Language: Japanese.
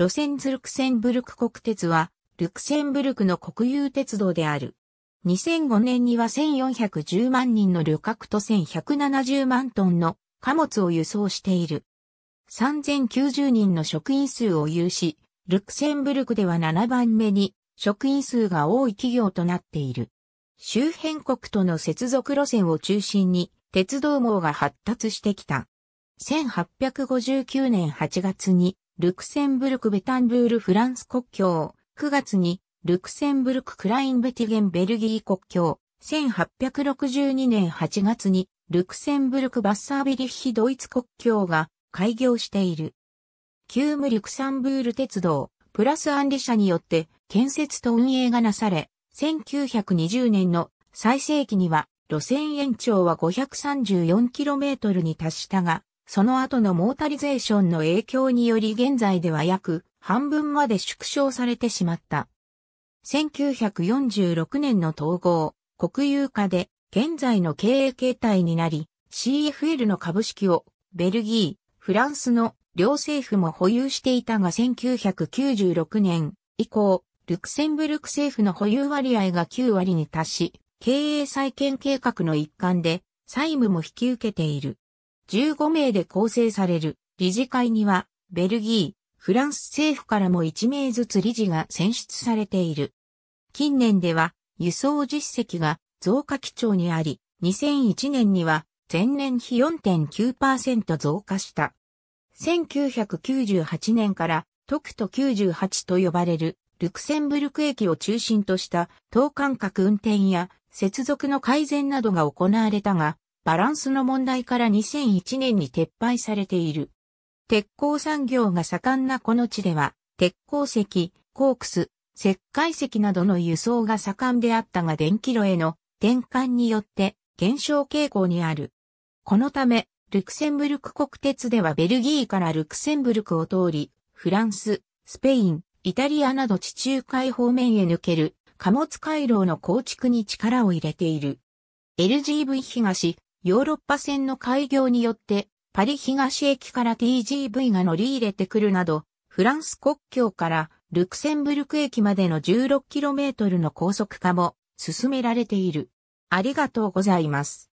路線図ルクセンブルク国鉄は、ルクセンブルクの国有鉄道である。2005年には1410万人の旅客と1170万トンの貨物を輸送している。3090人の職員数を有し、ルクセンブルクでは7番目に職員数が多い企業となっている。周辺国との接続路線を中心に鉄道網が発達してきた。1859年8月にルクセンブルクベタンブールフランス国境、9月に、ルクセンブルククラインベティゲンベルギー国境、1862年8月に、ルクセンブルクバッサービリッヒドイツ国境が開業している。旧無ルクサンブール鉄道、プラスアンリ社によって建設と運営がなされ、1920年の最盛期には路線延長は 534km に達したが、その後のモータリゼーションの影響により現在では約半分まで縮小されてしまった。1946年の統合、国有化で現在の経営形態になり、CFL の株式をベルギー、フランスの両政府も保有していたが1996年以降、ルクセンブルク政府の保有割合が9割に達し、経営再建計画の一環で債務も引き受けている。15名で構成される理事会には、ベルギー、フランス政府からも1名ずつ理事が選出されている。近年では、輸送実績が増加基調にあり、2001年には前年比4.9%増加した。1998年からトクト98と呼ばれるルクセンブルク駅を中心とした等間隔運転や接続の改善などが行われたが、バランスの問題から2001年に撤廃されている。鉄鋼産業が盛んなこの地では、鉄鉱石、コークス、石灰石などの輸送が盛んであったが電気炉への転換によって減少傾向にある。このため、ルクセンブルク国鉄ではベルギーからルクセンブルクを通り、フランス、スペイン、イタリアなど地中海方面へ抜ける貨物回廊の構築に力を入れている。LGV 東、ヨーロッパ線の開業によって、パリ東駅から TGV が乗り入れてくるなど、フランス国境からルクセンブルク駅までの 16km の高速化も進められている。ありがとうございます。